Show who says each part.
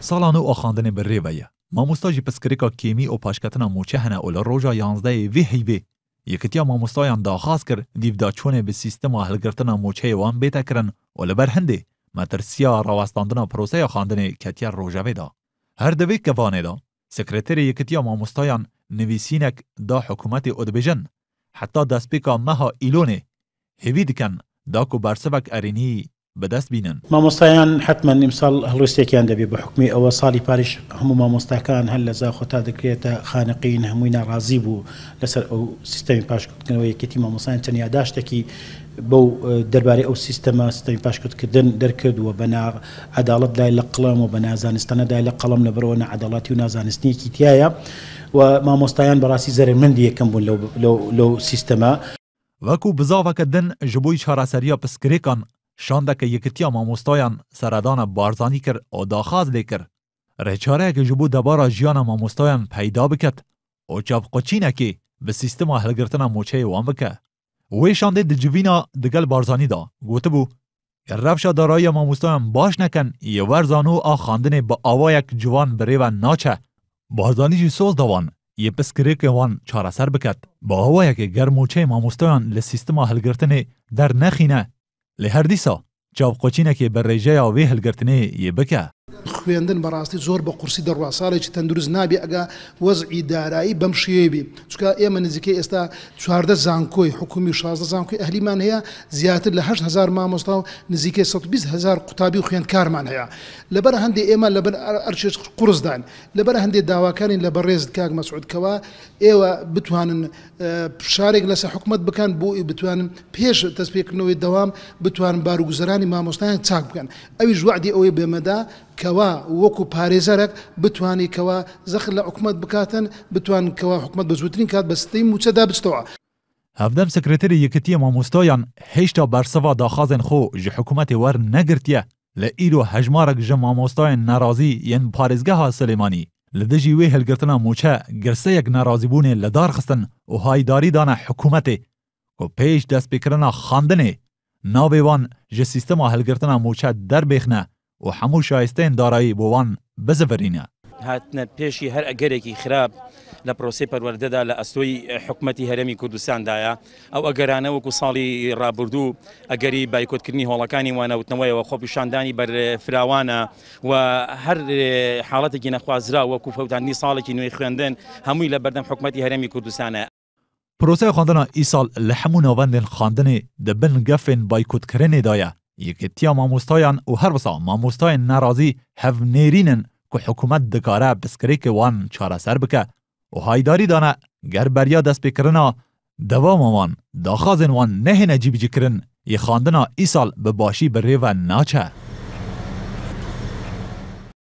Speaker 1: سالان آخاندن بر ریویه ما مستاجی پسکریکا کیمی و پاشکتنا موچه هنه اولا روژا یانزده وی حیبه یکتیا ما دا داخاز کر دیو چونه به سیستم و احلگرتنا موچه وان بیتا کرن اولا برهنده ما ترسیا راوستاندنا پروسه یا خواندن کتیا دا هر دوی که بانه دا سکرتر یکتیا ما مستایان نویسینک دا حکومت او حتی دست پیکا مها ایلونه هیوی دکن دا کو برسبک ارینی بدست بینن ما بەدەستبینن
Speaker 2: مامۆستایان حتمما نیمساڵ هەڵوستێکیان دەبێ بە حکومی ئەوە ساڵی پاریش ما مامۆستاکان هەر لە زاخۆتا دەکرێتە خانقین هەمووی ناڕازی بوو لەسەر ئەو سیستەمی پاشکردنەوە یەکەتی مامۆسایان تەنیاداشتێکی بەو دەربارەی ئەو سیستەما سیستەمی پاشکردکردن دەرکردووە بەنا عداڵت لای لە قڵم و بنا بە نازانستانەدای دای لقلم نبرون عدالتی و نازانستنیەکی تایە و ما مامۆستایان بەڕاستی زەرمەندی یەکەم بوون لو سیستەما
Speaker 1: وەکو بزاوەکە دن ji بۆی چارەسەریە پسکریکان شانده که یکتیا ماموستایان سردان بارزانی کر او داخاز لیکر. رچاره که جبو دبارا جیان ماموستایان پیدا بکت او چاب قچینه که به سیستم هلگرتن موچه وان بکه. وی شانده جوینا دگل بارزانی دا گوته بو رفشا دارایی ماموستایم باش نکن یه ورزانو آخاندن با آوا جوان بری و ناچه بارزانی جی سوز دوان یه پسکری که وان چاره سر بکد با آوا گرموچه ماموستایم لسیستم هلگرتن در نخینه لە هەردیسا چاوقۆچینێکی بر وێ هلگرتنه یێ بکه،
Speaker 3: خوێندن بەڕاستی زۆر بە قورسی دەڕوا ساڵێکی تەندروست نابێ ئەگا وەزئی دارایی بەم شێبی چکە ئێمە نزیکەی ئێستا چواردە زانکۆی حکومی شازدە زانکۆی ئەهلیمان هەیە زیاتر لە 8 هزار مامۆستا و نزیکەی 120 هزار قوتابی و خوێندکارمان هەیە لەبەر هەندێک ئێمە لەبەر ئەرچێت قرسدان لەبەر هەندێک داواکارین لە بەڕێز کاک مەسعودکەوە ئێوە بتوانن شارێک لەسە حکومت بکەن بۆ بتوانن پێش تەسپێکردنەوەی دەوام بتوان باروگوزرانی مامۆستایان چاک بکەن ئەوی ژوعدی ئەوەی بێمەدا کەوا وەکو پارێزەرێک بتانی کەوا زەخ لە حکومت بکاتن بتوان کەوا حکومت بە زووترین کات بەستەی موچەدا بستەوە.
Speaker 1: هەفدەم سکرێتری یەکەتیە مامۆستایان هێشتا بەرسەوا داخوازن خۆ ji حکوومەتی وەرنەگرتیە لە ئیرۆ هەژمارەك ji مامۆستایان ناڕازی یەن پارێزگەها سلێمانی لە دژی وێ هەلگرتنا موچە گرسەیەک ناڕازیبوونێ لە دارخستن و هایداری دانا حکوومەتێ و پێش دەستپێکردنا خاندنێ ناوێوان ji سیستما هەلگرتنا موچە دەربێخنە و هەموو شایستەین دارایی بۆوان بزەڤرینە
Speaker 4: هاتنە پێشی هەر ئەگەرێکی خراپ لە پرۆسی پەروەردەدا لە ئەستۆی حکوومەتتی هەرمی کوردستاندایە ئەو ئەگەرانە وەکو ساڵی ڕابردوو ئەگەری بایکوتکردنی هۆڵەکانی وانەوتنەوەیەوە خۆپیشاندانی بەرفراوانە و هەر حاڵەتێکی نەخوازرا وەکو فەوتانی ساڵێکی نوێی خوێندن هەمووی لە بەردەم حکوومەتتی هەرمی کوردستانە
Speaker 1: پرۆسی خواندنە ئیسال لە هەموو ناوەندێن خواندنێ دەبن گەفێن بایکوتکردنێدایە او هر و نرازی هف نیرینن که حکومت دکاره بسکری که وان سر بکه و هایداری بریا دست بکرنا دوام وان داخازن وان نه ی جیبجیکردن ای سال به باشی بەڕێوە ناچه